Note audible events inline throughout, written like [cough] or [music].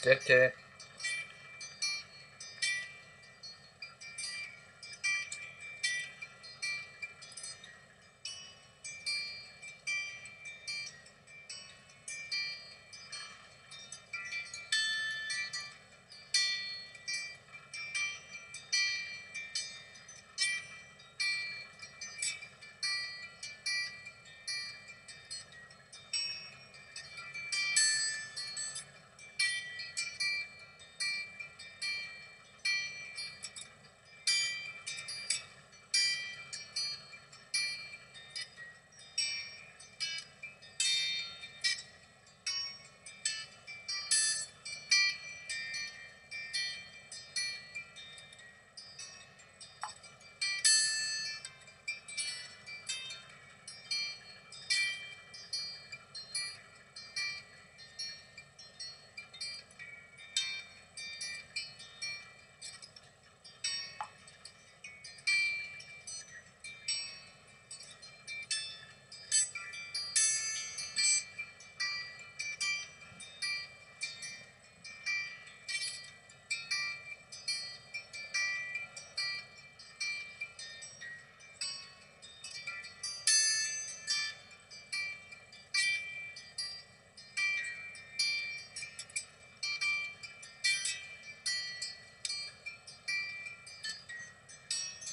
perché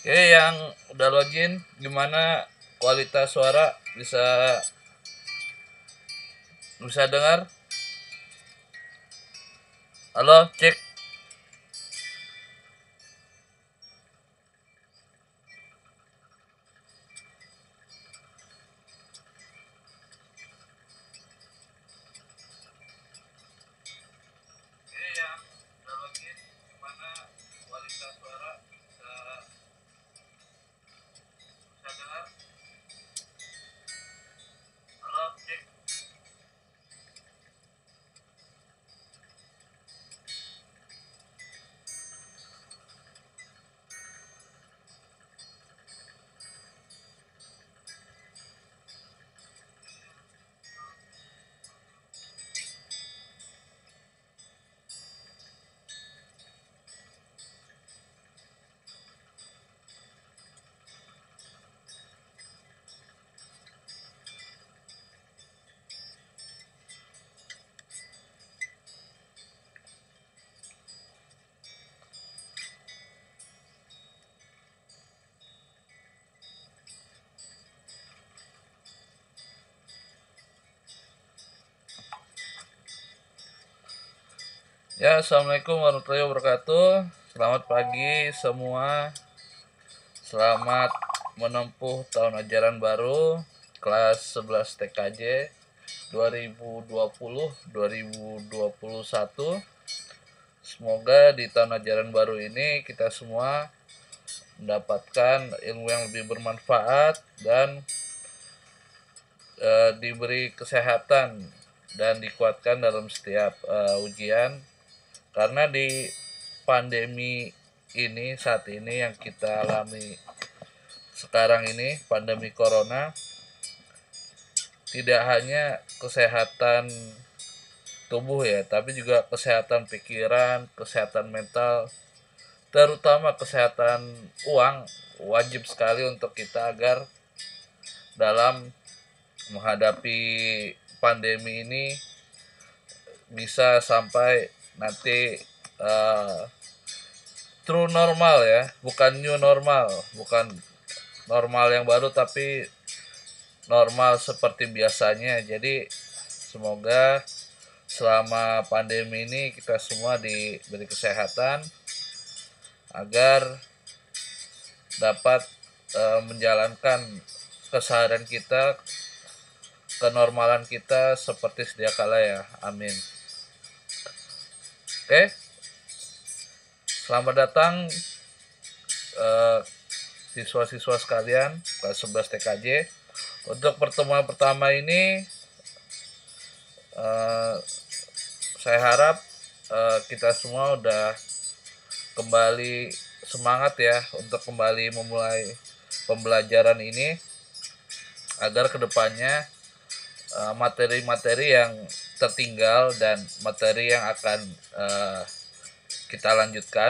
Oke, ya, yang udah login gimana kualitas suara bisa bisa dengar? Halo, cek. Ya, assalamualaikum warahmatullahi wabarakatuh. Selamat pagi semua. Selamat menempuh tahun ajaran baru kelas 11 TKJ 2020-2021. Semoga di tahun ajaran baru ini kita semua mendapatkan ilmu yang lebih bermanfaat dan e, diberi kesehatan dan dikuatkan dalam setiap uh, ujian karena di pandemi ini saat ini yang kita alami sekarang ini pandemi corona tidak hanya kesehatan tubuh ya tapi juga kesehatan pikiran kesehatan mental terutama kesehatan uang wajib sekali untuk kita agar dalam menghadapi pandemi ini bisa sampai nanti uh, true normal ya bukan new normal bukan normal yang baru tapi normal seperti biasanya jadi semoga selama pandemi ini kita semua diberi kesehatan agar dapat e, menjalankan keseharian kita kenormalan kita seperti sedia kala ya amin Oke. Selamat datang eh, siswa-siswa uh, sekalian kelas 11 TKJ. Untuk pertemuan pertama ini eh, saya harap uh, kita semua udah kembali semangat ya untuk kembali memulai pembelajaran ini agar kedepannya eh, materi-materi uh, materi -materi yang tertinggal dan materi yang akan uh, kita lanjutkan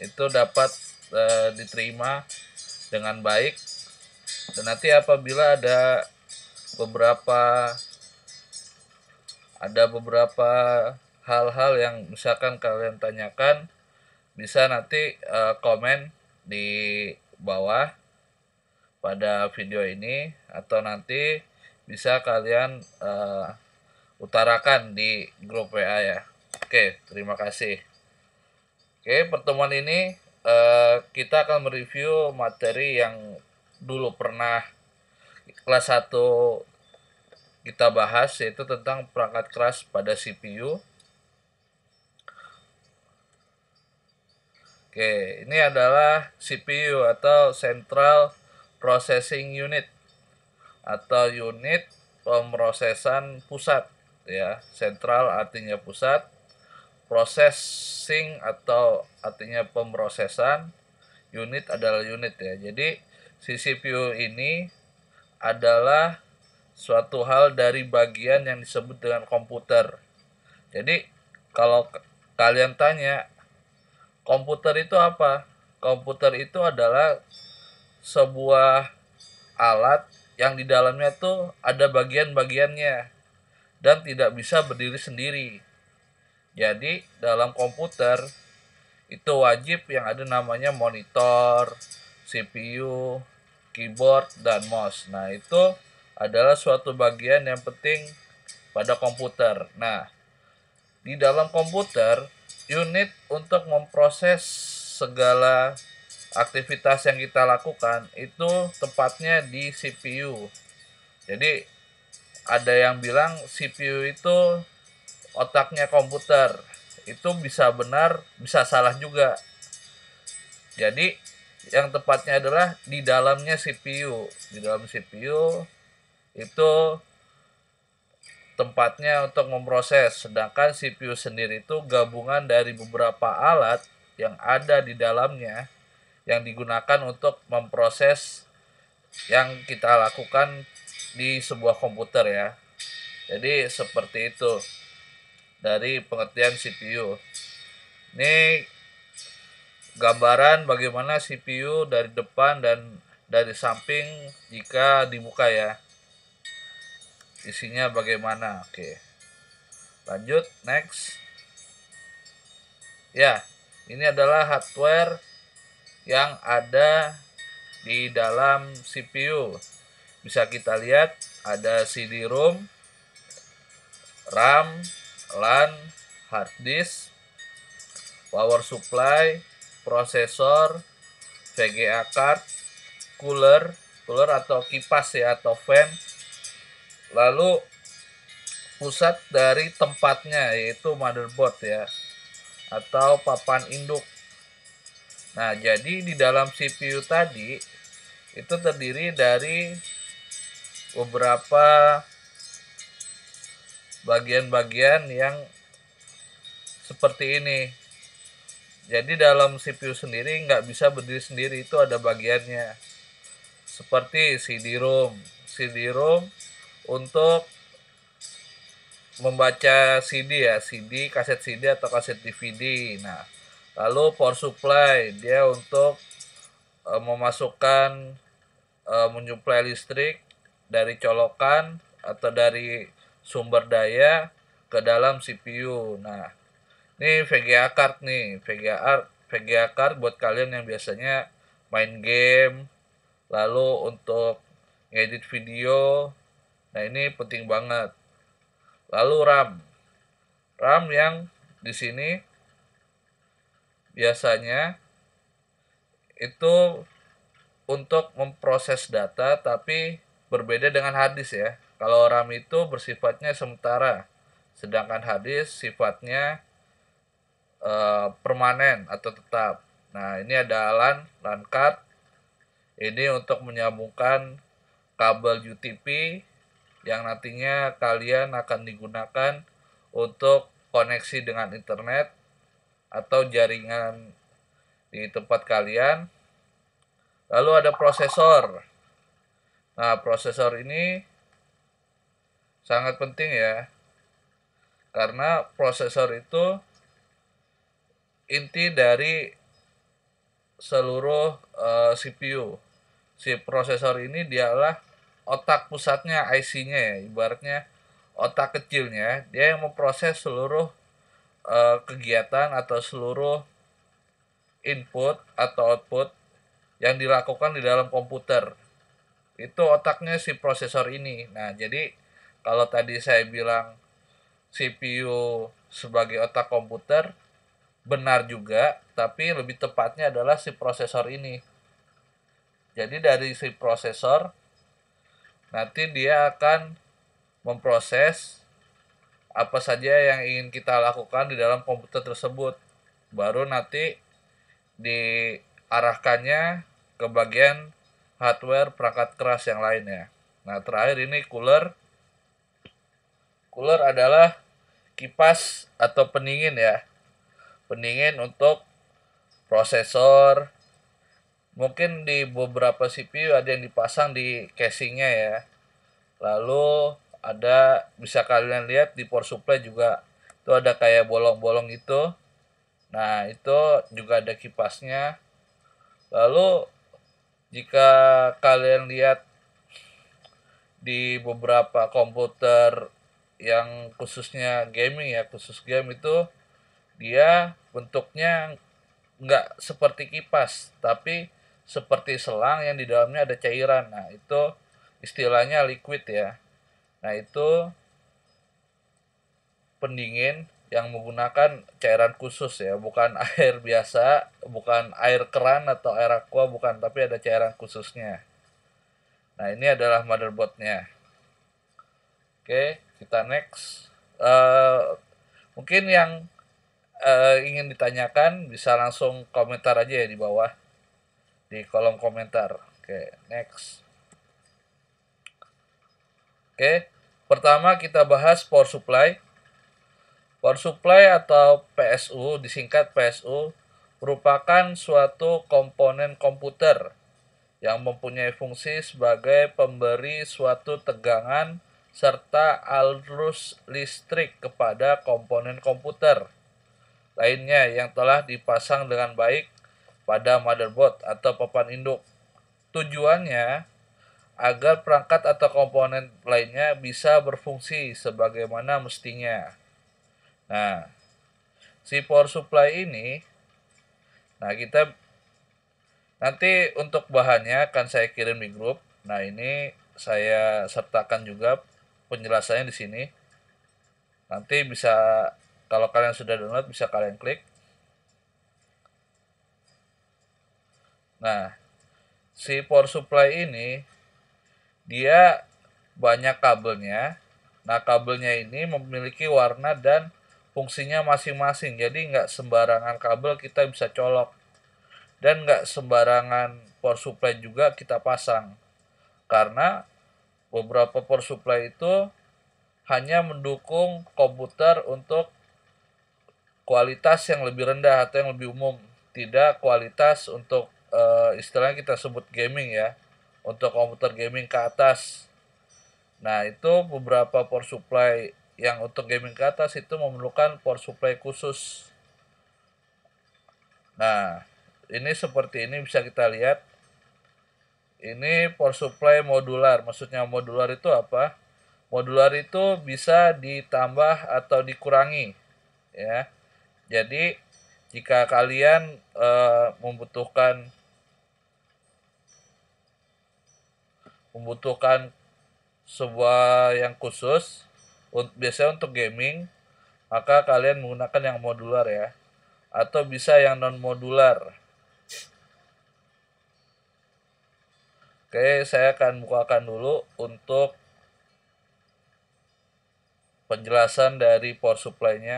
itu dapat uh, diterima dengan baik dan nanti apabila ada beberapa ada beberapa hal-hal yang misalkan kalian tanyakan bisa nanti uh, komen di bawah pada video ini atau nanti bisa kalian uh, utarakan di grup WA ya. Oke, terima kasih. Oke, pertemuan ini eh, kita akan mereview materi yang dulu pernah kelas 1 kita bahas yaitu tentang perangkat keras pada CPU. Oke, ini adalah CPU atau Central Processing Unit atau unit pemrosesan pusat ya sentral artinya pusat processing atau artinya pemrosesan unit adalah unit ya jadi CPU ini adalah suatu hal dari bagian yang disebut dengan komputer jadi kalau kalian tanya komputer itu apa komputer itu adalah sebuah alat yang di dalamnya tuh ada bagian-bagiannya dan tidak bisa berdiri sendiri. Jadi dalam komputer itu wajib yang ada namanya monitor, CPU, keyboard, dan mouse. Nah itu adalah suatu bagian yang penting pada komputer. Nah di dalam komputer unit untuk memproses segala aktivitas yang kita lakukan itu tepatnya di CPU. Jadi ada yang bilang CPU itu otaknya komputer itu bisa benar bisa salah juga jadi yang tepatnya adalah di dalamnya CPU di dalam CPU itu tempatnya untuk memproses sedangkan CPU sendiri itu gabungan dari beberapa alat yang ada di dalamnya yang digunakan untuk memproses yang kita lakukan di sebuah komputer ya. Jadi seperti itu dari pengertian CPU. Ini gambaran bagaimana CPU dari depan dan dari samping jika dibuka ya. Isinya bagaimana? Oke. Lanjut next. Ya, ini adalah hardware yang ada di dalam CPU bisa kita lihat ada CD-ROM, RAM, LAN, hard disk, power supply, prosesor, VGA card, cooler, cooler atau kipas ya atau fan. Lalu pusat dari tempatnya yaitu motherboard ya atau papan induk. Nah, jadi di dalam CPU tadi itu terdiri dari beberapa bagian-bagian yang seperti ini. Jadi dalam CPU sendiri nggak bisa berdiri sendiri, itu ada bagiannya. Seperti CD-ROM. CD-ROM untuk membaca CD ya, CD, kaset CD atau kaset DVD. Nah, lalu power supply, dia untuk e, memasukkan e, menyuplai listrik dari colokan atau dari sumber daya ke dalam CPU. Nah, ini VGA card nih, VGA card, VGA card buat kalian yang biasanya main game, lalu untuk ngedit video. Nah, ini penting banget. Lalu RAM. RAM yang di sini biasanya itu untuk memproses data tapi Berbeda dengan hadis ya. Kalau ram itu bersifatnya sementara, sedangkan hadis sifatnya e, permanen atau tetap. Nah, ini ada lan, lan Ini untuk menyambungkan kabel UTP yang nantinya kalian akan digunakan untuk koneksi dengan internet atau jaringan di tempat kalian. Lalu ada prosesor. Nah, prosesor ini sangat penting ya. Karena prosesor itu inti dari seluruh uh, eh, CPU. Si prosesor ini dialah otak pusatnya IC-nya ya, ibaratnya otak kecilnya, dia yang memproses seluruh uh, kegiatan atau seluruh input atau output yang dilakukan di dalam komputer itu otaknya si prosesor ini nah jadi kalau tadi saya bilang CPU sebagai otak komputer benar juga tapi lebih tepatnya adalah si prosesor ini jadi dari si prosesor nanti dia akan memproses apa saja yang ingin kita lakukan di dalam komputer tersebut baru nanti diarahkannya ke bagian hardware perangkat keras yang lainnya. Nah, terakhir ini cooler. Cooler adalah kipas atau pendingin ya. Pendingin untuk prosesor. Mungkin di beberapa CPU ada yang dipasang di casingnya ya. Lalu ada bisa kalian lihat di power supply juga itu ada kayak bolong-bolong itu. Nah, itu juga ada kipasnya. Lalu jika kalian lihat di beberapa komputer yang khususnya gaming ya khusus game itu dia bentuknya nggak seperti kipas tapi seperti selang yang di dalamnya ada cairan nah itu istilahnya liquid ya nah itu pendingin yang menggunakan cairan khusus ya, bukan [laughs] air biasa, bukan air keran atau air aqua, bukan, tapi ada cairan khususnya. Nah ini adalah motherboardnya. Oke, kita next. Uh, mungkin yang uh, ingin ditanyakan bisa langsung komentar aja ya di bawah di kolom komentar. Oke, next. Oke, pertama kita bahas power supply Power supply atau PSU, disingkat PSU, merupakan suatu komponen komputer yang mempunyai fungsi sebagai pemberi suatu tegangan serta arus listrik kepada komponen komputer lainnya yang telah dipasang dengan baik pada motherboard atau papan induk. Tujuannya agar perangkat atau komponen lainnya bisa berfungsi sebagaimana mestinya. Nah, si power supply ini, nah kita nanti untuk bahannya akan saya kirim di grup. Nah, ini saya sertakan juga penjelasannya di sini. Nanti bisa kalau kalian sudah download bisa kalian klik. Nah, si power supply ini dia banyak kabelnya. Nah, kabelnya ini memiliki warna dan fungsinya masing-masing jadi nggak sembarangan kabel kita bisa colok dan nggak sembarangan power supply juga kita pasang karena beberapa power supply itu hanya mendukung komputer untuk kualitas yang lebih rendah atau yang lebih umum tidak kualitas untuk e, istilahnya kita sebut gaming ya untuk komputer gaming ke atas nah itu beberapa power supply yang untuk gaming ke atas itu memerlukan power supply khusus. Nah, ini seperti ini bisa kita lihat. Ini power supply modular. Maksudnya modular itu apa? Modular itu bisa ditambah atau dikurangi, ya. Jadi jika kalian e, membutuhkan membutuhkan sebuah yang khusus biasanya untuk gaming maka kalian menggunakan yang modular ya atau bisa yang non modular oke saya akan bukakan dulu untuk penjelasan dari power supply nya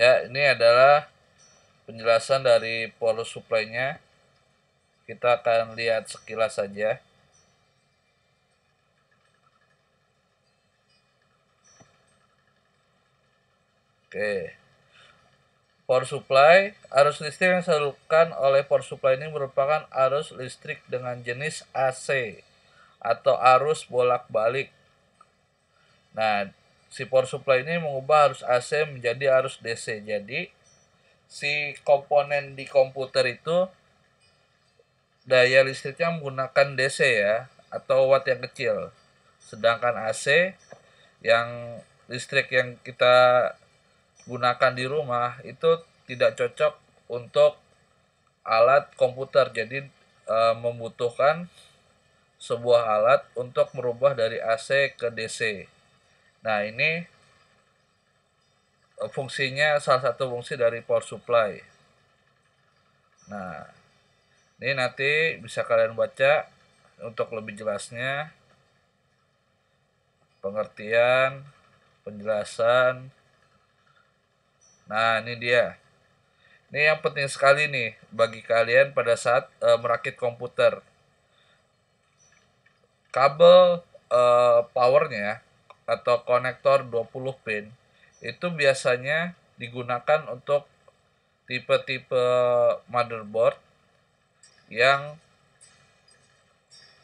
ya ini adalah penjelasan dari power supply-nya kita akan lihat sekilas saja. Oke. Power supply, arus listrik yang disalurkan oleh power supply ini merupakan arus listrik dengan jenis AC atau arus bolak-balik. Nah, si power supply ini mengubah arus AC menjadi arus DC. Jadi, si komponen di komputer itu daya listriknya menggunakan DC ya atau watt yang kecil. Sedangkan AC yang listrik yang kita gunakan di rumah itu tidak cocok untuk alat komputer. Jadi e, membutuhkan sebuah alat untuk merubah dari AC ke DC. Nah, ini Eh, fungsinya salah satu fungsi dari power supply. Nah, ini nanti bisa kalian baca untuk lebih jelasnya pengertian, penjelasan. Nah, ini dia. Ini yang penting sekali nih bagi kalian pada saat e, merakit komputer. Kabel e, powernya atau konektor 20 pin itu biasanya digunakan untuk tipe-tipe motherboard yang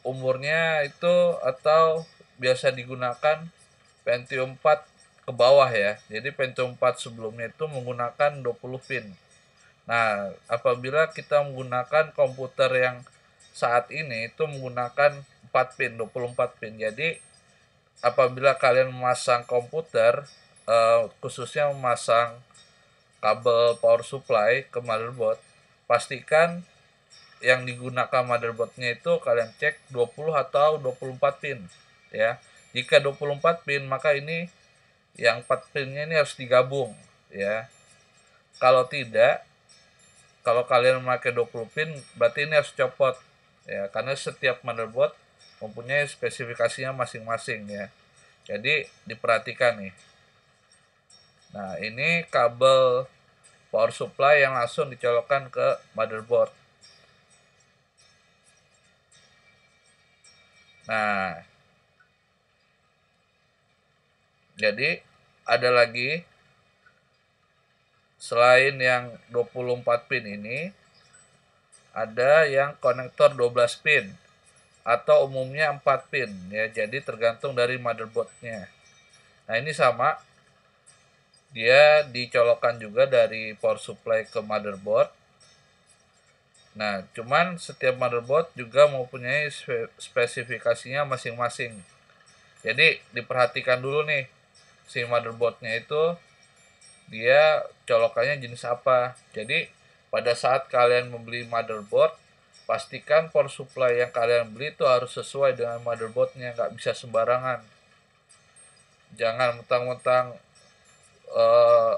umurnya itu atau biasa digunakan Pentium 4 ke bawah ya. Jadi Pentium 4 sebelumnya itu menggunakan 20 pin. Nah, apabila kita menggunakan komputer yang saat ini itu menggunakan 4 pin, 24 pin. Jadi apabila kalian memasang komputer uh, khususnya memasang kabel power supply ke motherboard, pastikan yang digunakan motherboardnya itu kalian cek 20 atau 24 pin ya. Jika 24 pin maka ini yang 4 pinnya ini harus digabung ya. Kalau tidak kalau kalian memakai 20 pin berarti ini harus copot ya karena setiap motherboard mempunyai spesifikasinya masing-masing ya. Jadi diperhatikan nih. Nah, ini kabel power supply yang langsung dicolokkan ke motherboard. Nah, jadi ada lagi selain yang 24 pin ini, ada yang konektor 12 pin atau umumnya 4 pin ya, jadi tergantung dari motherboardnya. Nah, ini sama dia dicolokkan juga dari power supply ke motherboard nah cuman setiap motherboard juga mempunyai spesifikasinya masing-masing jadi diperhatikan dulu nih si motherboardnya itu dia colokannya jenis apa jadi pada saat kalian membeli motherboard pastikan power supply yang kalian beli itu harus sesuai dengan motherboardnya nggak bisa sembarangan jangan mentang-mentang uh,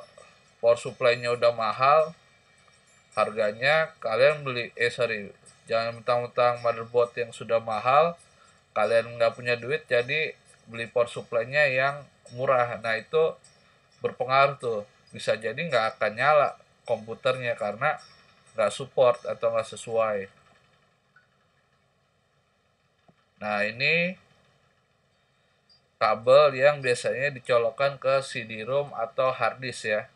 power supply-nya udah mahal harganya kalian beli eh sorry jangan mentang-mentang motherboard yang sudah mahal kalian nggak punya duit jadi beli power supply-nya yang murah nah itu berpengaruh tuh bisa jadi nggak akan nyala komputernya karena nggak support atau nggak sesuai nah ini kabel yang biasanya dicolokkan ke CD-ROM atau hard disk ya.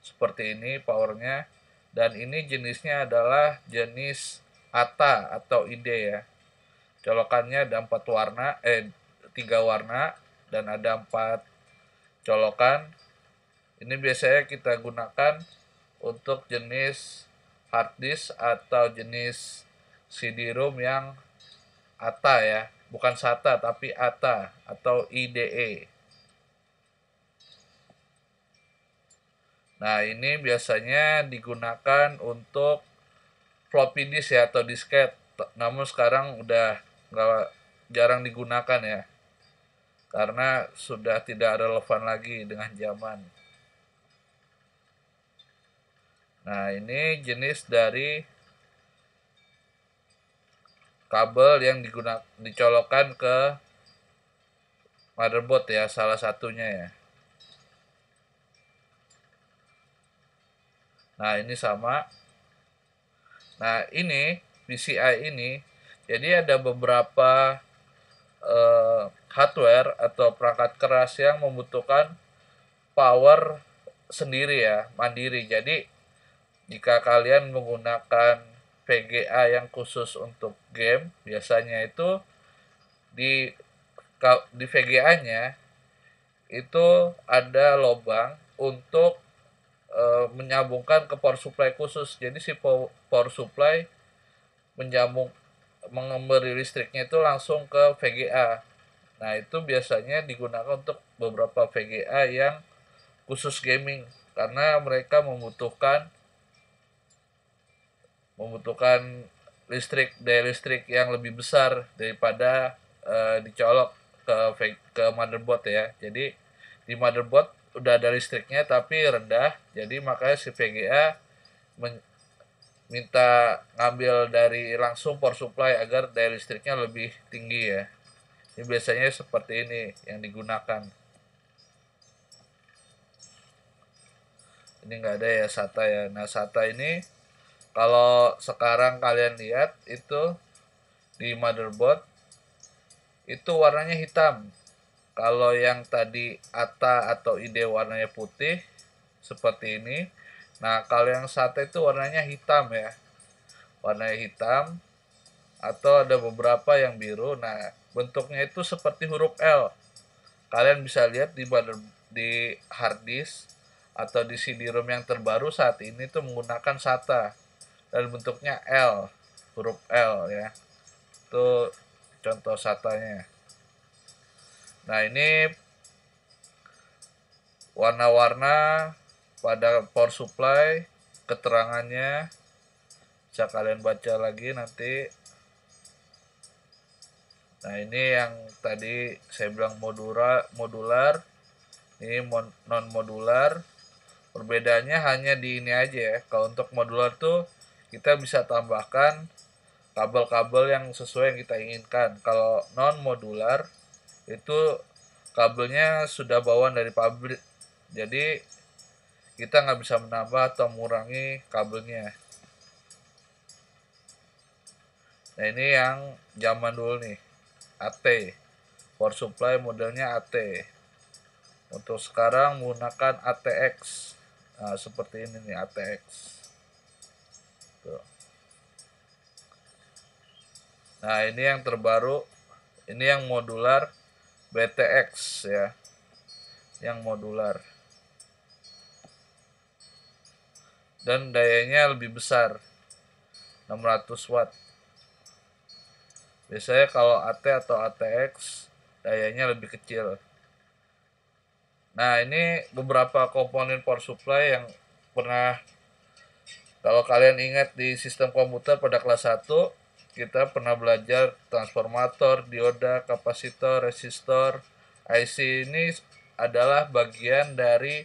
Seperti ini powernya dan ini jenisnya adalah jenis ATA atau ID ya. Colokannya ada empat warna, eh tiga warna dan ada empat colokan. Ini biasanya kita gunakan untuk jenis hard disk atau jenis CD-ROM yang ATA ya bukan SATA tapi ATA atau IDE. Nah, ini biasanya digunakan untuk floppy disk ya atau disket. Namun sekarang udah nggak jarang digunakan ya. Karena sudah tidak relevan lagi dengan zaman. Nah, ini jenis dari kabel yang digunakan dicolokkan ke motherboard ya salah satunya ya nah ini sama nah ini PCI ini jadi ada beberapa eh, hardware atau perangkat keras yang membutuhkan power sendiri ya mandiri jadi jika kalian menggunakan VGA yang khusus untuk game biasanya itu di di VGA-nya itu ada lobang untuk e, menyambungkan ke power supply khusus. Jadi si power supply menyambung mengemberi listriknya itu langsung ke VGA. Nah, itu biasanya digunakan untuk beberapa VGA yang khusus gaming karena mereka membutuhkan membutuhkan listrik daya listrik yang lebih besar daripada uh, dicolok ke ke motherboard ya. Jadi di motherboard udah ada listriknya tapi rendah, jadi makanya si VGA men minta ngambil dari langsung power supply agar daya listriknya lebih tinggi ya. Ini biasanya seperti ini yang digunakan. Ini enggak ada ya SATA ya. Nah, SATA ini kalau sekarang kalian lihat itu di motherboard itu warnanya hitam kalau yang tadi Ata atau ide warnanya putih seperti ini nah kalau yang sate itu warnanya hitam ya warna hitam atau ada beberapa yang biru nah bentuknya itu seperti huruf L kalian bisa lihat di di hard disk atau di CD-ROM yang terbaru saat ini itu menggunakan SATA dan bentuknya L huruf L ya itu contoh satanya nah ini warna-warna pada power supply keterangannya bisa kalian baca lagi nanti nah ini yang tadi saya bilang modula, modular ini non modular perbedaannya hanya di ini aja ya kalau untuk modular tuh kita bisa tambahkan kabel-kabel yang sesuai yang kita inginkan. Kalau non modular itu kabelnya sudah bawaan dari pabrik. Jadi kita nggak bisa menambah atau mengurangi kabelnya. Nah ini yang zaman dulu nih, AT. Power supply modelnya AT. Untuk sekarang menggunakan ATX. Nah, seperti ini nih ATX. Nah, ini yang terbaru. Ini yang modular BTX ya. Yang modular. Dan dayanya lebih besar. 600 watt. Biasanya kalau AT atau ATX dayanya lebih kecil. Nah, ini beberapa komponen power supply yang pernah kalau kalian ingat di sistem komputer pada kelas 1 kita pernah belajar transformator, dioda, kapasitor, resistor. IC ini adalah bagian dari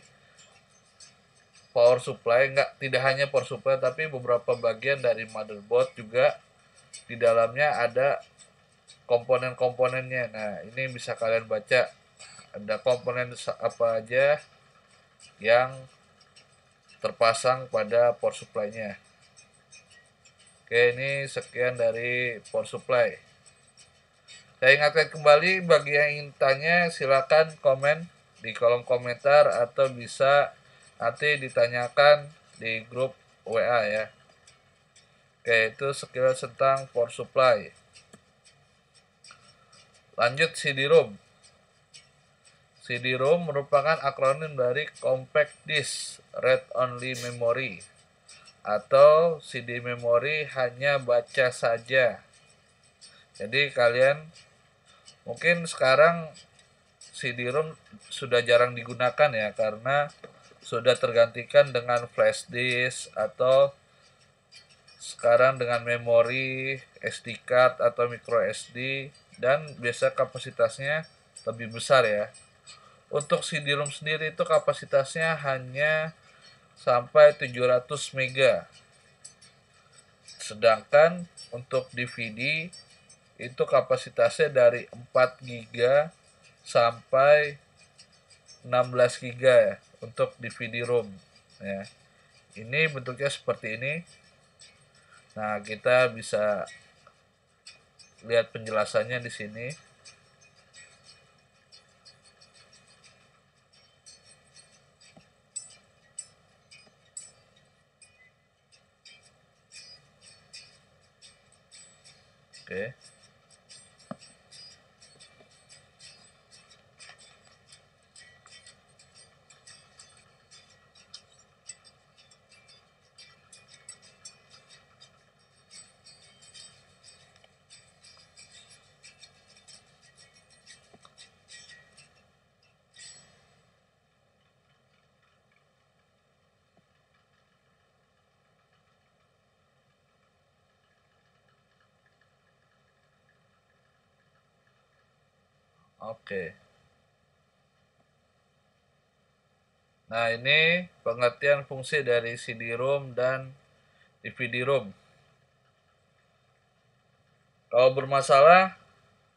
power supply enggak tidak hanya power supply tapi beberapa bagian dari motherboard juga di dalamnya ada komponen-komponennya. Nah, ini bisa kalian baca ada komponen apa aja yang terpasang pada power supply-nya. Oke, ini sekian dari Power Supply. Saya ingatkan kembali bagi yang ingin tanya silakan komen di kolom komentar atau bisa nanti ditanyakan di grup WA ya. Oke, itu sekilas tentang Power Supply. Lanjut CD-ROM. CD-ROM merupakan akronim dari Compact Disk Read Only Memory atau CD memori hanya baca saja. Jadi kalian mungkin sekarang CD-ROM sudah jarang digunakan ya karena sudah tergantikan dengan flash disk atau sekarang dengan memori SD card atau micro SD dan biasa kapasitasnya lebih besar ya. Untuk CD-ROM sendiri itu kapasitasnya hanya sampai 700 mega. Sedangkan untuk DVD itu kapasitasnya dari 4 giga sampai 16 giga ya untuk DVD ROM ya. Ini bentuknya seperti ini. Nah, kita bisa lihat penjelasannya di sini. Okay. Oke. Nah, ini pengertian fungsi dari CD-ROM dan DVD-ROM. Kalau bermasalah,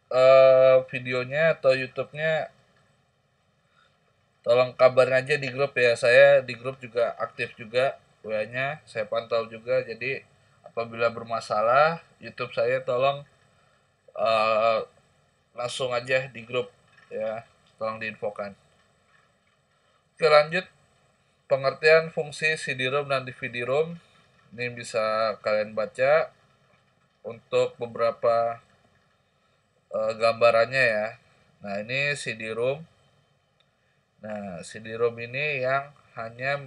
eh, videonya atau YouTube-nya tolong kabarin aja di grup ya. Saya di grup juga aktif juga WA-nya, saya pantau juga. Jadi apabila bermasalah, YouTube saya tolong eh, langsung aja di grup ya tolong diinfokan oke lanjut pengertian fungsi CD-ROM dan DVD-ROM ini bisa kalian baca untuk beberapa uh, gambarannya ya nah ini CD-ROM nah CD-ROM ini yang hanya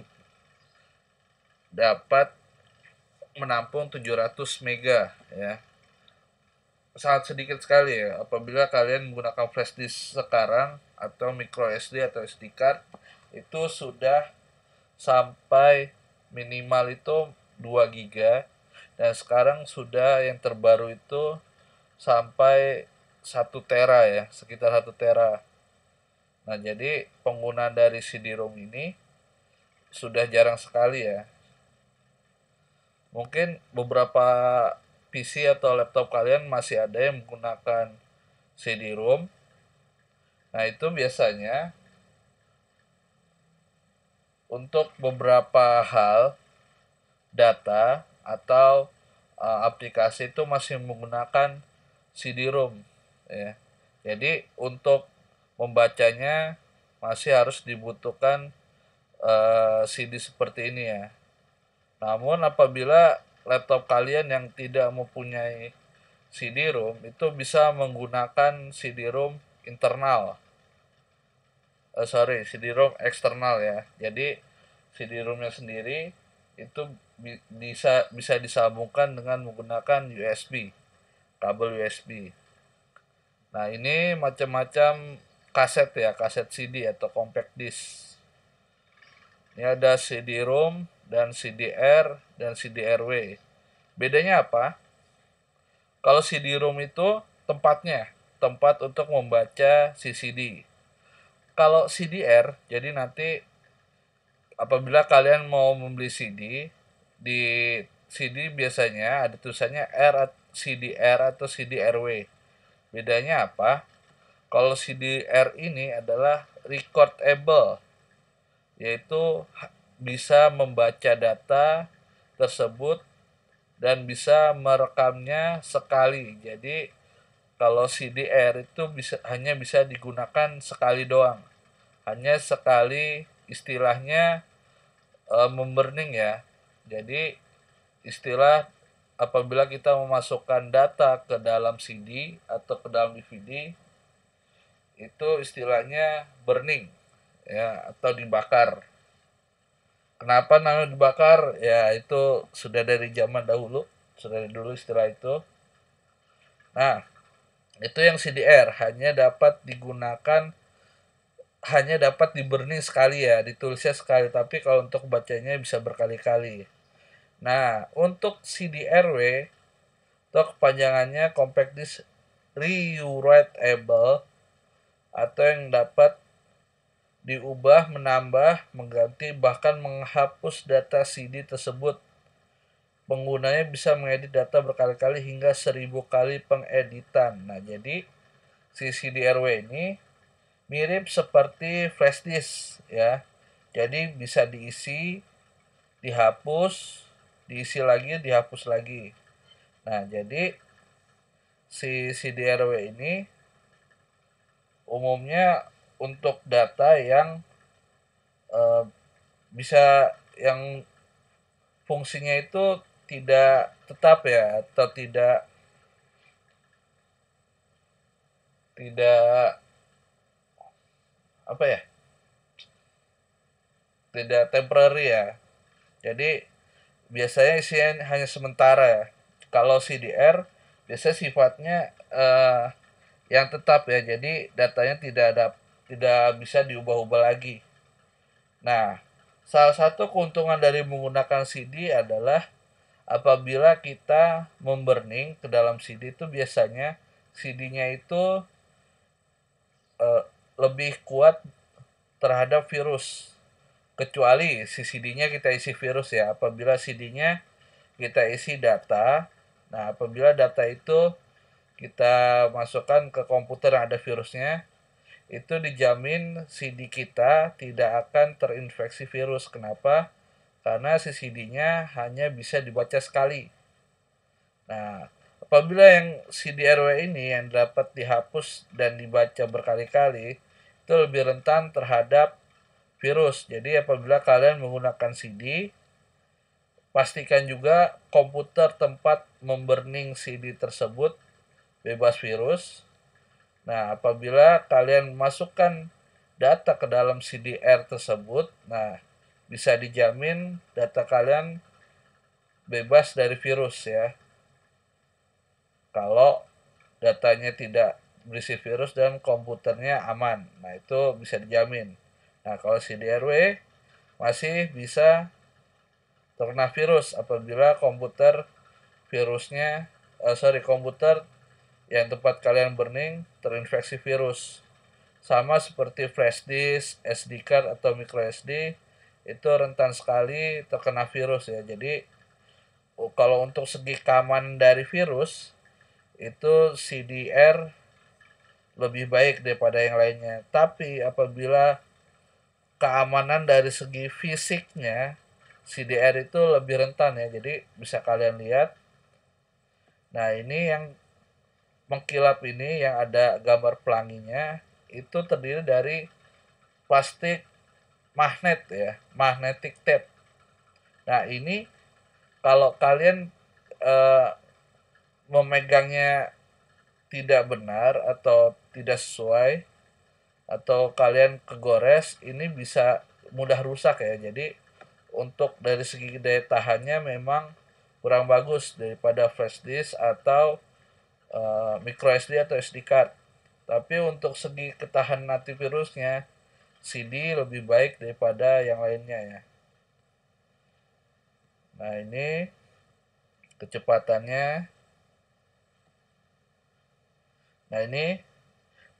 dapat menampung 700 mega ya sangat sedikit sekali ya apabila kalian menggunakan flash disk sekarang atau micro SD atau SD card itu sudah sampai minimal itu 2 giga dan sekarang sudah yang terbaru itu sampai 1 tera ya sekitar 1 tera nah jadi penggunaan dari CD-ROM ini sudah jarang sekali ya mungkin beberapa PC atau laptop kalian masih ada yang menggunakan CD-ROM. Nah, itu biasanya untuk beberapa hal data atau uh, aplikasi itu masih menggunakan CD-ROM ya. Jadi untuk membacanya masih harus dibutuhkan uh, eh, CD seperti ini ya. Namun apabila laptop kalian yang tidak mempunyai CD-ROM itu bisa menggunakan CD-ROM internal. Uh, sorry, CD-ROM eksternal ya. Jadi CD-ROMnya sendiri itu bi bisa bisa disambungkan dengan menggunakan USB, kabel USB. Nah ini macam-macam kaset ya, kaset CD atau compact disc. Ini ada CD-ROM, dan CDR dan CDRW. Bedanya apa? Kalau CD-ROM itu tempatnya, tempat untuk membaca CCD. Kalau CDR, jadi nanti apabila kalian mau membeli CD, di CD biasanya ada tulisannya R CDR atau CDRW. Bedanya apa? Kalau CDR ini adalah recordable, yaitu bisa membaca data tersebut dan bisa merekamnya sekali. Jadi kalau CDR itu bisa hanya bisa digunakan sekali doang. Hanya sekali istilahnya e, memberning ya. Jadi istilah apabila kita memasukkan data ke dalam CD atau ke dalam DVD itu istilahnya burning ya atau dibakar Kenapa nama dibakar? Ya itu sudah dari zaman dahulu, sudah dari dulu istilah itu. Nah, itu yang CDR hanya dapat digunakan hanya dapat diberni sekali ya, ditulisnya sekali, tapi kalau untuk bacanya bisa berkali-kali. Nah, untuk CDRW atau kepanjangannya Compact Disk Rewritable atau yang dapat diubah, menambah, mengganti, bahkan menghapus data CD tersebut. Penggunanya bisa mengedit data berkali-kali hingga seribu kali pengeditan. Nah, jadi si CD RW ini mirip seperti flash disk ya. Jadi bisa diisi, dihapus, diisi lagi, dihapus lagi. Nah, jadi si CD RW ini umumnya untuk data yang uh, bisa yang fungsinya itu tidak tetap ya atau tidak tidak apa ya tidak temporary ya jadi biasanya isinya hanya sementara ya kalau CDR biasanya sifatnya uh, yang tetap ya jadi datanya tidak ada tidak bisa diubah-ubah lagi. Nah, salah satu keuntungan dari menggunakan CD adalah apabila kita memburning ke dalam CD itu biasanya CD-nya itu e, lebih kuat terhadap virus kecuali si CD-nya kita isi virus ya. Apabila CD-nya kita isi data, nah apabila data itu kita masukkan ke komputer yang ada virusnya, itu dijamin CD kita tidak akan terinfeksi virus. Kenapa? Karena cd nya hanya bisa dibaca sekali. Nah, apabila yang CD RW ini yang dapat dihapus dan dibaca berkali-kali, itu lebih rentan terhadap virus. Jadi apabila kalian menggunakan CD, pastikan juga komputer tempat memberning CD tersebut bebas virus Nah, apabila kalian masukkan data ke dalam CDR tersebut, nah bisa dijamin data kalian bebas dari virus ya. Kalau datanya tidak berisi virus dan komputernya aman. Nah, itu bisa dijamin. Nah, kalau CDRW masih bisa terkena virus apabila komputer virusnya uh, sorry komputer yang tempat kalian burning terinfeksi virus. Sama seperti flash disk, SD card atau micro SD itu rentan sekali terkena virus ya. Jadi kalau untuk segi keamanan dari virus itu CDR lebih baik daripada yang lainnya. Tapi apabila keamanan dari segi fisiknya CDR itu lebih rentan ya. Jadi bisa kalian lihat. Nah, ini yang mengkilap ini yang ada gambar pelanginya itu terdiri dari plastik magnet ya, magnetic tape. Nah, ini kalau kalian eh, memegangnya tidak benar atau tidak sesuai atau kalian kegores ini bisa mudah rusak ya jadi untuk dari segi daya tahannya memang kurang bagus daripada flash disk atau Eh, micro SD atau SD card. Tapi untuk segi ketahanan antivirusnya, CD lebih baik daripada yang lainnya ya. Nah ini kecepatannya. Nah ini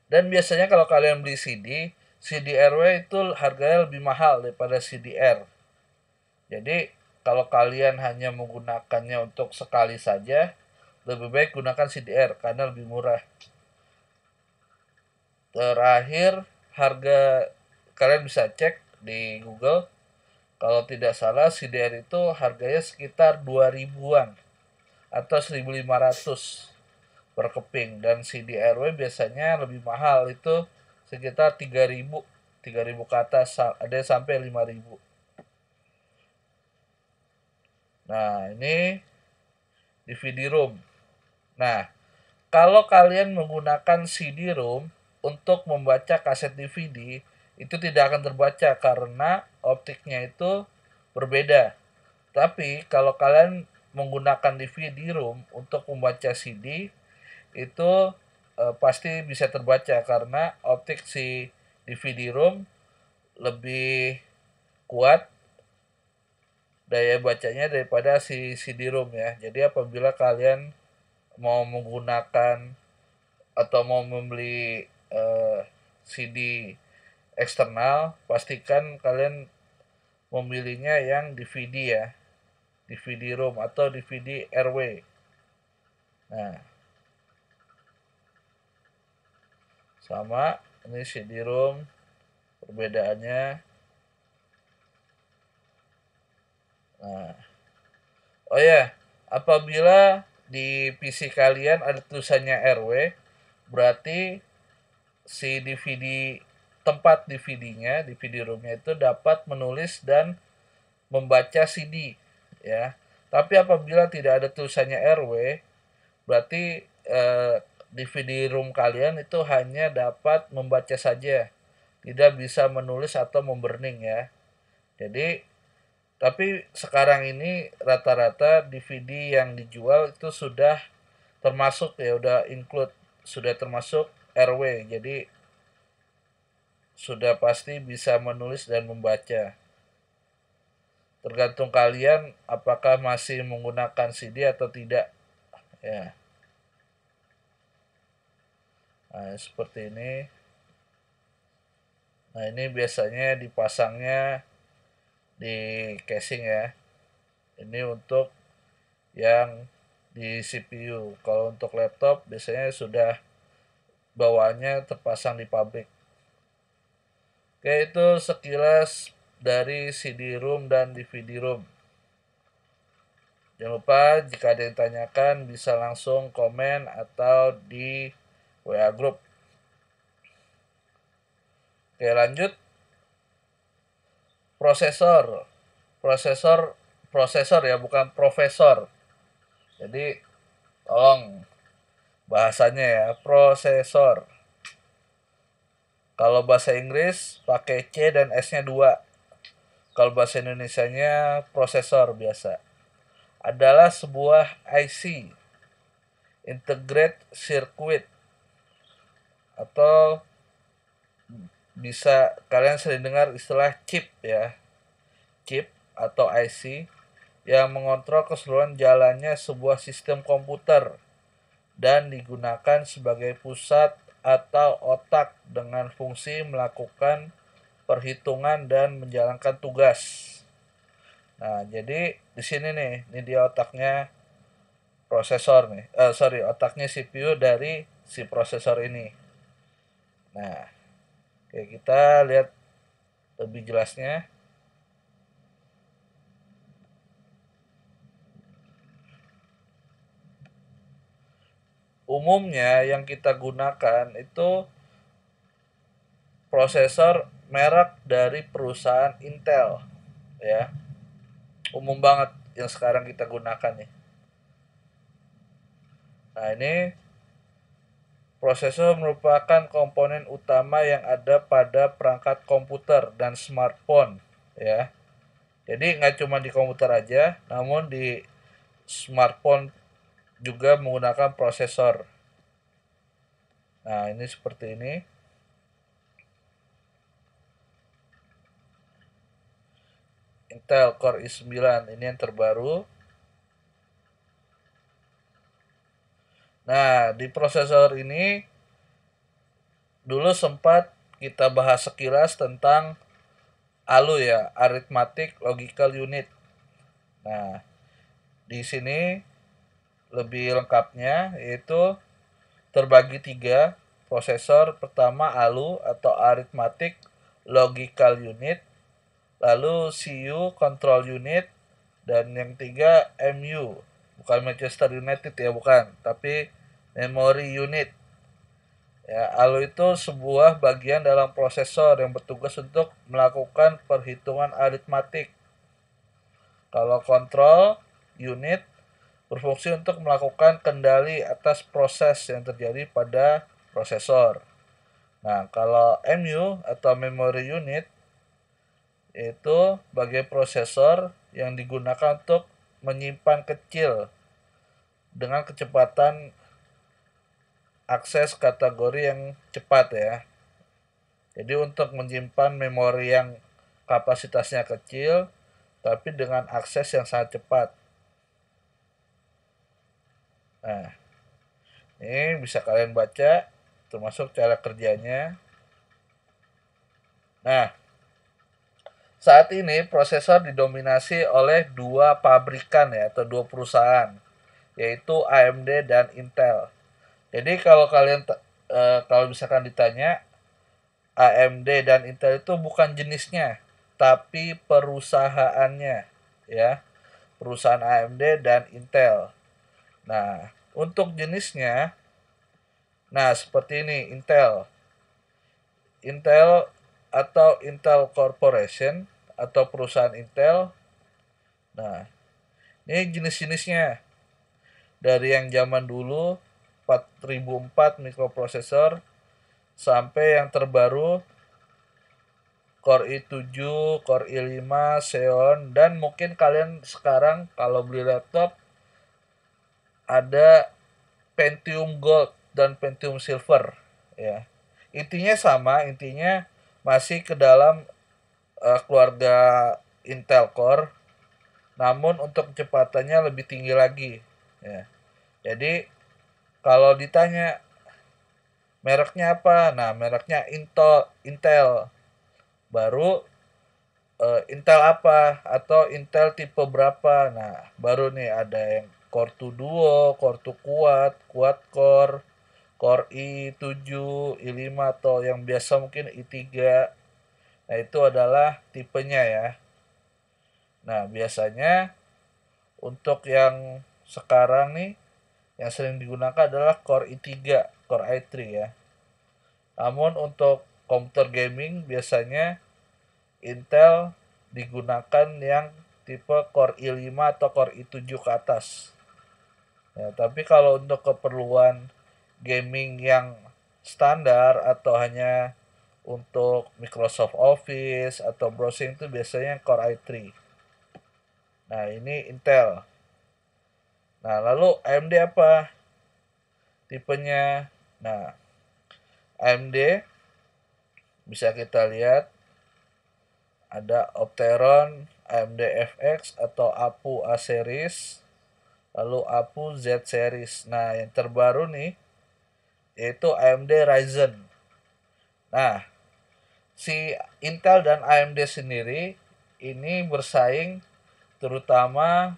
dan biasanya kalau kalian beli CD, CD RW itu harganya lebih mahal daripada CD R. Jadi kalau kalian hanya menggunakannya untuk sekali saja, lebih baik gunakan CDR karena lebih murah. Terakhir, harga kalian bisa cek di Google. Kalau tidak salah CDR itu harganya sekitar 2000-an atau 1500 per keping dan CDRW biasanya lebih mahal itu sekitar 3000 3000 ke atas ada yang sampai 5000 Nah, ini DVD-ROM. room. Nah, kalau kalian menggunakan CD-ROM untuk membaca kaset DVD, itu tidak akan terbaca karena optiknya itu berbeda. Tapi kalau kalian menggunakan DVD-ROM untuk membaca CD, itu e, pasti bisa terbaca karena optik si DVD-ROM lebih kuat daya bacanya daripada si CD-ROM ya. Jadi apabila kalian mau menggunakan atau mau membeli uh, eh, CD eksternal pastikan kalian memilihnya yang DVD ya DVD ROM atau DVD RW nah sama ini CD ROM perbedaannya nah oh ya yeah. apabila di PC kalian ada tulisannya RW, berarti si DVD tempat DVD-nya, DVD roomnya itu dapat menulis dan membaca CD, ya. Tapi apabila tidak ada tulisannya RW, berarti eh, DVD room kalian itu hanya dapat membaca saja, tidak bisa menulis atau memburning ya. Jadi tapi sekarang ini rata-rata DVD yang dijual itu sudah termasuk ya udah include sudah termasuk RW. Jadi sudah pasti bisa menulis dan membaca. Tergantung kalian apakah masih menggunakan CD atau tidak. Ya. Nah, seperti ini. Nah, ini biasanya dipasangnya di casing ya ini untuk yang di CPU kalau untuk laptop biasanya sudah bawaannya terpasang di pabrik oke itu sekilas dari CD-ROM dan DVD-ROM jangan lupa jika ada yang tanyakan bisa langsung komen atau di WA group oke lanjut prosesor prosesor prosesor ya bukan profesor jadi tolong bahasanya ya prosesor kalau bahasa Inggris pakai C dan S-nya dua kalau bahasa Indonesia-nya prosesor biasa adalah sebuah IC integrated circuit atau bisa kalian sering dengar istilah chip ya chip atau IC yang mengontrol keseluruhan jalannya sebuah sistem komputer dan digunakan sebagai pusat atau otak dengan fungsi melakukan perhitungan dan menjalankan tugas. Nah, jadi di sini nih, ini dia otaknya prosesor nih. Eh, sorry, otaknya CPU dari si prosesor ini. Nah, Oke, kita lihat lebih jelasnya. Umumnya yang kita gunakan itu prosesor merek dari perusahaan Intel ya. Umum banget yang sekarang kita gunakan nih. Nah, ini Prosesor merupakan komponen utama yang ada pada perangkat komputer dan smartphone, ya. Jadi nggak cuma di komputer aja, namun di smartphone juga menggunakan prosesor. Nah, ini seperti ini. Intel Core i9 ini yang terbaru. Nah, di prosesor ini dulu sempat kita bahas sekilas tentang ALU ya, Arithmetic Logical Unit. Nah, di sini lebih lengkapnya yaitu terbagi tiga prosesor pertama ALU atau Arithmetic Logical Unit, lalu CU Control Unit, dan yang tiga MU bukan Manchester United ya bukan, tapi memory unit. Ya, ALU itu sebuah bagian dalam prosesor yang bertugas untuk melakukan perhitungan aritmatik. Kalau kontrol unit berfungsi untuk melakukan kendali atas proses yang terjadi pada prosesor. Nah, kalau MU atau memory unit itu bagian prosesor yang digunakan untuk menyimpan kecil dengan kecepatan akses kategori yang cepat ya. Jadi untuk menyimpan memori yang kapasitasnya kecil tapi dengan akses yang sangat cepat. Nah, ini bisa kalian baca termasuk cara kerjanya. Nah, saat ini prosesor didominasi oleh dua pabrikan ya atau dua perusahaan yaitu AMD dan Intel. Jadi kalau kalian e, kalau misalkan ditanya AMD dan Intel itu bukan jenisnya, tapi perusahaannya ya. Perusahaan AMD dan Intel. Nah, untuk jenisnya nah seperti ini Intel. Intel atau Intel Corporation atau perusahaan Intel. Nah, ini jenis-jenisnya. Dari yang zaman dulu 4004 mikroprosesor sampai yang terbaru Core i7, Core i5, Xeon dan mungkin kalian sekarang kalau beli laptop ada Pentium Gold dan Pentium Silver ya. Intinya sama, intinya masih ke dalam uh, keluarga Intel Core namun untuk kecepatannya lebih tinggi lagi ya. Jadi kalau ditanya mereknya apa? Nah, mereknya Intel, Intel. Baru uh, Intel apa atau Intel tipe berapa? Nah, baru nih ada yang Core 2 Duo, Core 2 Quad, Quad Core, Core i7, i5 atau yang biasa mungkin i3. Nah, itu adalah tipenya ya. Nah, biasanya untuk yang sekarang nih yang sering digunakan adalah Core i3, Core i3 ya. Namun untuk komputer gaming biasanya Intel digunakan yang tipe Core i5 atau Core i7 ke atas. Ya, tapi kalau untuk keperluan gaming yang standar atau hanya untuk Microsoft Office atau browsing itu biasanya Core i3. Nah, ini Intel. Nah, lalu AMD apa? Tipenya. Nah, AMD bisa kita lihat ada Opteron, AMD FX atau APU A series, lalu APU Z series. Nah, yang terbaru nih yaitu AMD Ryzen. Nah, si Intel dan AMD sendiri ini bersaing terutama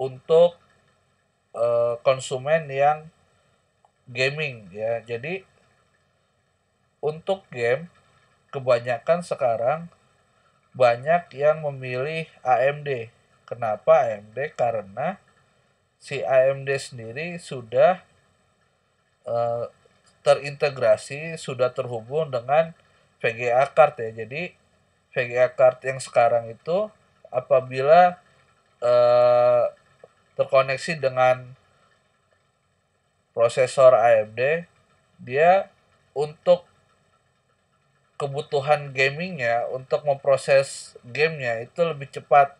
untuk uh, konsumen yang gaming ya. Jadi untuk game kebanyakan sekarang banyak yang memilih AMD. Kenapa AMD? Karena si AMD sendiri sudah uh, terintegrasi, sudah terhubung dengan VGA card ya. Jadi VGA card yang sekarang itu apabila uh, terkoneksi dengan prosesor AMD dia untuk kebutuhan gamingnya untuk memproses gamenya itu lebih cepat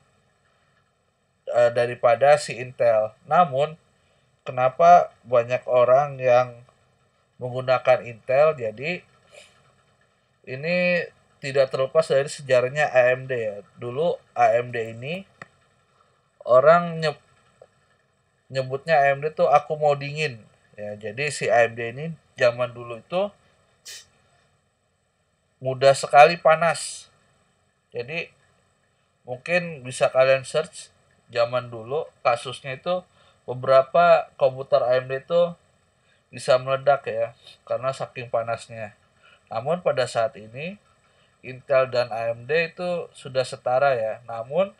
e, daripada si Intel. Namun kenapa banyak orang yang menggunakan Intel jadi ini tidak terlepas dari sejarahnya AMD ya. Dulu AMD ini orang nyep nyebutnya AMD tuh aku mau dingin ya jadi si AMD ini zaman dulu itu mudah sekali panas jadi mungkin bisa kalian search zaman dulu kasusnya itu beberapa komputer AMD itu bisa meledak ya karena saking panasnya namun pada saat ini Intel dan AMD itu sudah setara ya namun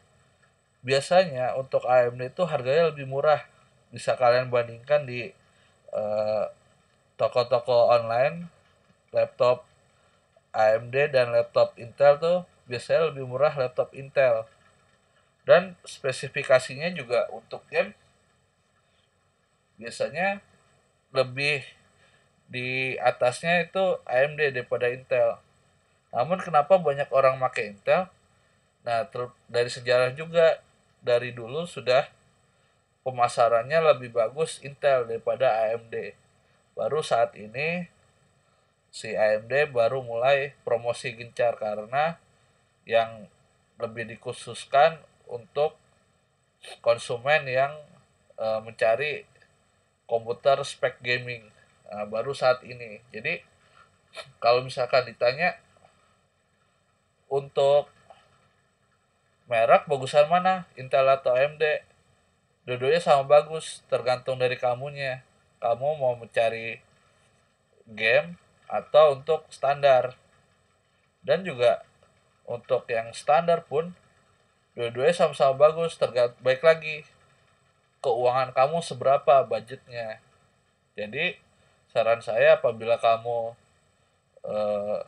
biasanya untuk AMD itu harganya lebih murah bisa kalian bandingkan di eh, toko-toko uh, online laptop AMD dan laptop Intel tuh biasanya lebih murah laptop Intel dan spesifikasinya juga untuk game biasanya lebih di atasnya itu AMD daripada Intel. Namun kenapa banyak orang pakai Intel? Nah, dari sejarah juga dari dulu sudah pemasarannya lebih bagus Intel daripada AMD. Baru saat ini si AMD baru mulai promosi gencar karena yang lebih dikhususkan untuk konsumen yang e, mencari komputer spek gaming nah, baru saat ini. Jadi kalau misalkan ditanya untuk merek bagusan mana Intel atau AMD dua-duanya sama bagus tergantung dari kamunya kamu mau mencari game atau untuk standar dan juga untuk yang standar pun dua-duanya sama-sama bagus tergantung baik lagi keuangan kamu seberapa budgetnya jadi saran saya apabila kamu eh,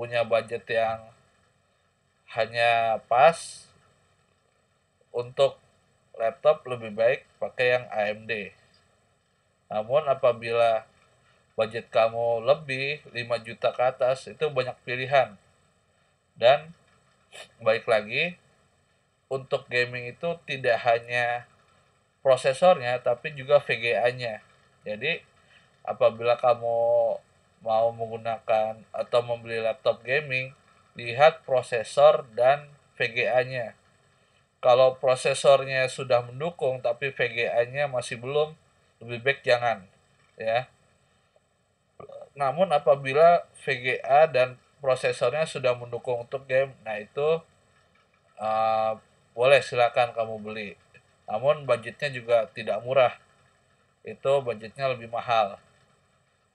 punya budget yang hanya pas untuk laptop lebih baik pakai yang AMD. Namun apabila budget kamu lebih 5 juta ke atas itu banyak pilihan. Dan baik lagi untuk gaming itu tidak hanya prosesornya tapi juga VGA-nya. Jadi apabila kamu mau menggunakan atau membeli laptop gaming, lihat prosesor dan VGA-nya. Kalau prosesornya sudah mendukung tapi VGA-nya masih belum, lebih baik jangan ya. Namun apabila VGA dan prosesornya sudah mendukung untuk game, nah itu uh, boleh silakan kamu beli. Namun budgetnya juga tidak murah. Itu budgetnya lebih mahal.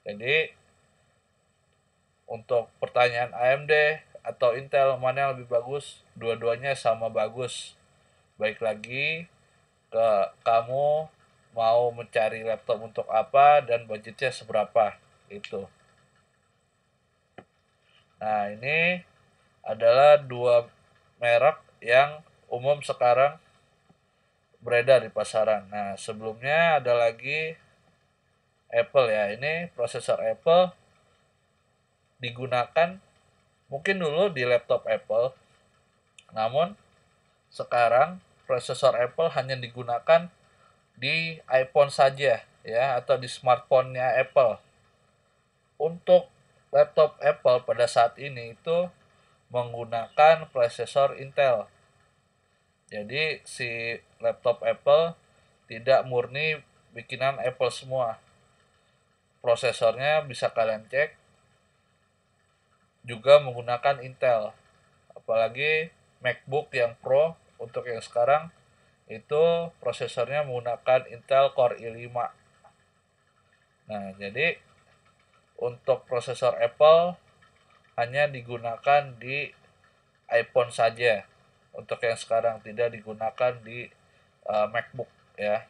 Jadi untuk pertanyaan AMD atau Intel mana yang lebih bagus? Dua-duanya sama bagus baik lagi ke kamu mau mencari laptop untuk apa dan budgetnya seberapa itu. Nah, ini adalah dua merek yang umum sekarang beredar di pasaran. Nah, sebelumnya ada lagi Apple ya. Ini prosesor Apple digunakan mungkin dulu di laptop Apple. Namun sekarang prosesor Apple hanya digunakan di iPhone saja ya atau di smartphone-nya Apple. Untuk laptop Apple pada saat ini itu menggunakan prosesor Intel. Jadi si laptop Apple tidak murni bikinan Apple semua. Prosesornya bisa kalian cek juga menggunakan Intel. Apalagi MacBook yang Pro untuk yang sekarang itu prosesornya menggunakan Intel Core i5. Nah, jadi untuk prosesor Apple hanya digunakan di iPhone saja. Untuk yang sekarang tidak digunakan di uh, MacBook ya.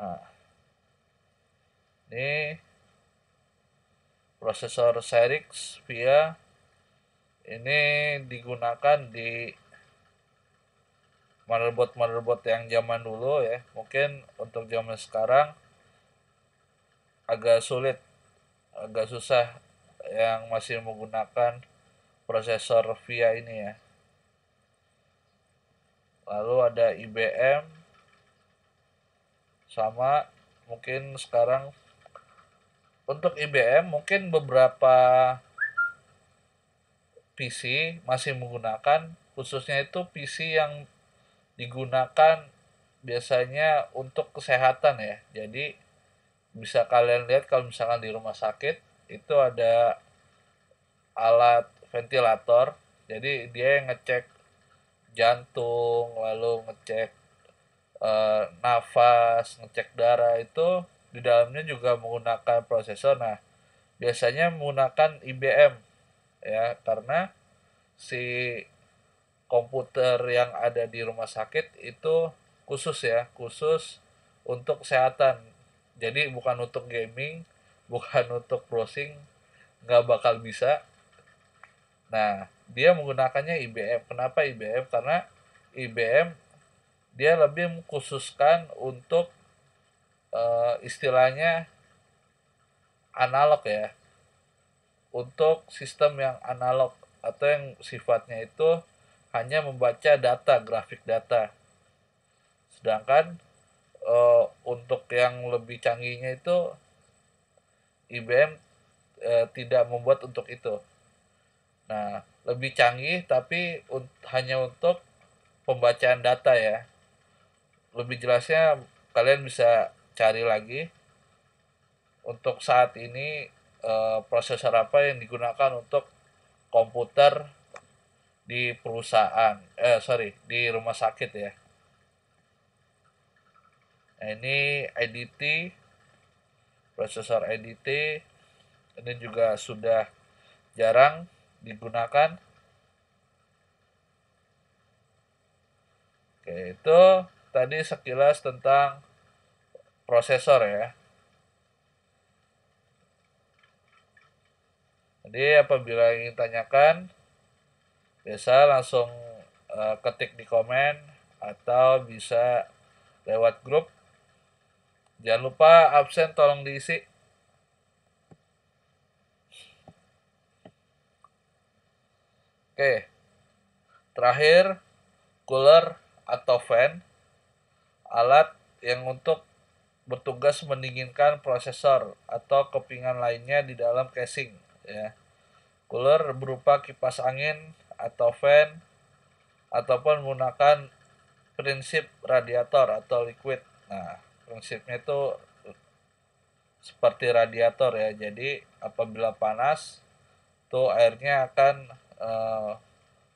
Nah. Ini prosesor Cyrix VIA ini digunakan di motherboard-motherboard yang zaman dulu ya mungkin untuk zaman sekarang agak sulit agak susah yang masih menggunakan prosesor VIA ini ya lalu ada IBM sama mungkin sekarang untuk IBM mungkin beberapa PC masih menggunakan khususnya itu PC yang digunakan biasanya untuk kesehatan ya. Jadi bisa kalian lihat kalau misalkan di rumah sakit itu ada alat ventilator. Jadi dia yang ngecek jantung, lalu ngecek e, nafas, ngecek darah itu di dalamnya juga menggunakan prosesor. Nah, biasanya menggunakan IBM ya karena si komputer yang ada di rumah sakit itu khusus ya, khusus untuk kesehatan. Jadi bukan untuk gaming, [laughs] bukan untuk browsing, nggak bakal bisa. Nah, dia menggunakannya IBM. Kenapa IBM? Karena IBM dia lebih mengkhususkan untuk e, istilahnya analog ya. Untuk sistem yang analog atau yang sifatnya itu hanya membaca data, grafik data. Sedangkan uh, untuk yang lebih canggihnya itu IBM uh, eh, tidak membuat untuk itu. Nah, lebih canggih tapi un hanya untuk pembacaan data ya. Lebih jelasnya kalian bisa cari lagi untuk saat ini uh, eh, prosesor apa yang digunakan untuk komputer di perusahaan eh sorry di rumah sakit ya nah, ini IDT prosesor IDT ini juga sudah jarang digunakan oke itu tadi sekilas tentang prosesor ya jadi apabila ingin tanyakan biasa langsung uh, ketik di komen atau bisa lewat grup jangan lupa absen tolong diisi oke terakhir cooler atau fan alat yang untuk bertugas mendinginkan prosesor atau kepingan lainnya di dalam casing ya. Cooler berupa kipas angin atau fan ataupun menggunakan prinsip radiator atau liquid. Nah, prinsipnya itu seperti radiator ya. Jadi apabila panas tuh airnya akan e,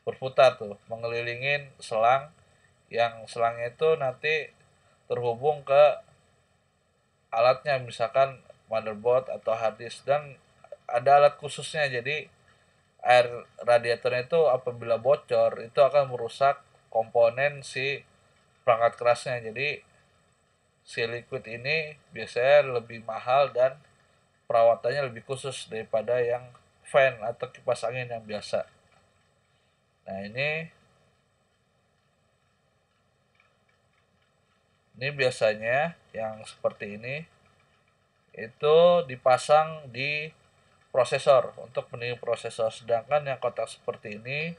berputar tuh, mengelilingin selang yang selang itu nanti terhubung ke alatnya misalkan motherboard atau hard disk dan ada alat khususnya jadi air radiatornya itu apabila bocor itu akan merusak komponen si perangkat kerasnya jadi si liquid ini biasanya lebih mahal dan perawatannya lebih khusus daripada yang fan atau kipas angin yang biasa nah ini ini biasanya yang seperti ini itu dipasang di prosesor untuk pendingin prosesor sedangkan yang kotak seperti ini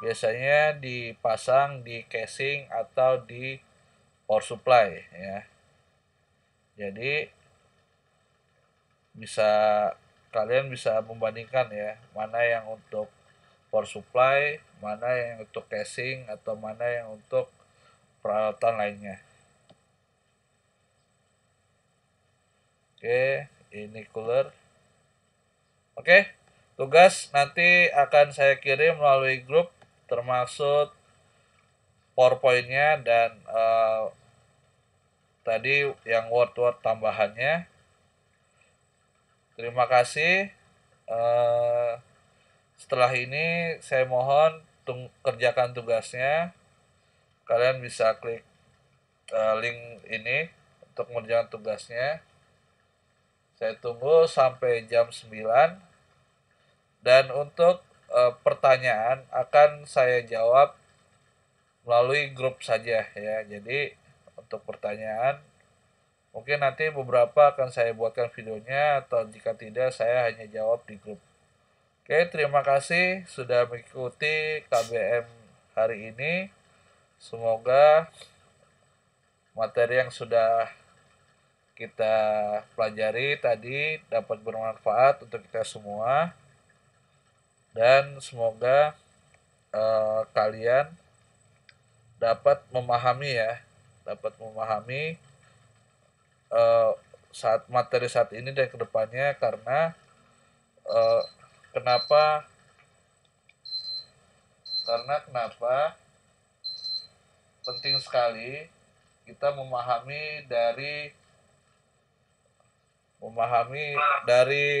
biasanya dipasang di casing atau di power supply ya jadi bisa kalian bisa membandingkan ya mana yang untuk power supply mana yang untuk casing atau mana yang untuk peralatan lainnya oke ini cooler Oke, okay? tugas nanti akan saya kirim melalui grup termasuk PowerPoint-nya dan uh, tadi yang word-word tambahannya. Terima kasih. Uh, setelah ini saya mohon tung kerjakan tugasnya. Kalian bisa klik uh, link ini untuk mengerjakan tugasnya. Saya tunggu sampai jam 9 dan untuk e, pertanyaan akan saya jawab melalui grup saja ya. Jadi untuk pertanyaan mungkin nanti beberapa akan saya buatkan videonya atau jika tidak saya hanya jawab di grup. Oke, terima kasih sudah mengikuti KBM hari ini. Semoga materi yang sudah kita pelajari tadi dapat bermanfaat untuk kita semua dan semoga uh, kalian dapat memahami ya dapat memahami uh, saat materi saat ini dan kedepannya karena uh, kenapa karena kenapa penting sekali kita memahami dari memahami dari